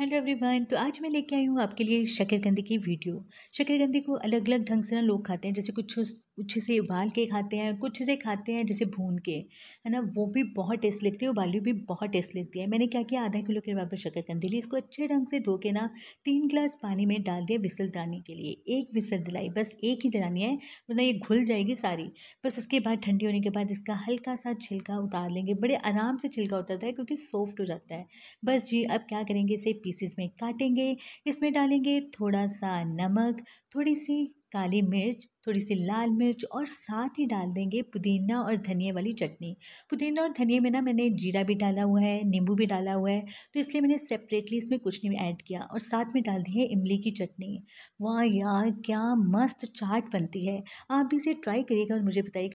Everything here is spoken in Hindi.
हेलो एवरीवन तो आज मैं लेके आई हूँ आपके लिए शकरकंदी की वीडियो शकरकंदी को अलग अलग ढंग से ना लोग खाते हैं जैसे कुछ कुछ से उबाल के खाते हैं कुछ से खाते हैं जैसे भून के है ना वो भी बहुत टेस्ट लगती है उबाली भी बहुत टेस्ट लगती है मैंने क्या किया आधा किलो के बाद शकरकंदी ली इसको अच्छे ढंग से धो के ना तीन गिलास पानी में डाल दिया विसल दिलाने के लिए एक विसल दिलाई बस एक ही दिलानी है वरना ये घुल जाएगी सारी बस उसके बाद ठंडी होने के बाद इसका हल्का सा छिलका उतार लेंगे बड़े आराम से छिलका उतरता है क्योंकि सॉफ्ट हो जाता है बस जी अब क्या करेंगे इसे पीसेस में काटेंगे इसमें डालेंगे थोड़ा सा नमक थोड़ी सी काली मिर्च थोड़ी सी लाल मिर्च और साथ ही डाल देंगे पुदीना और धनिया वाली चटनी पुदीना और धनिया में ना मैंने जीरा भी डाला हुआ है नींबू भी डाला हुआ है तो इसलिए मैंने सेपरेटली इसमें कुछ नहीं ऐड किया और साथ में डाल दी है इमली की चटनी वाह यार क्या मस्त चाट बनती है आप भी इसे ट्राई करिएगा और मुझे बताइएगा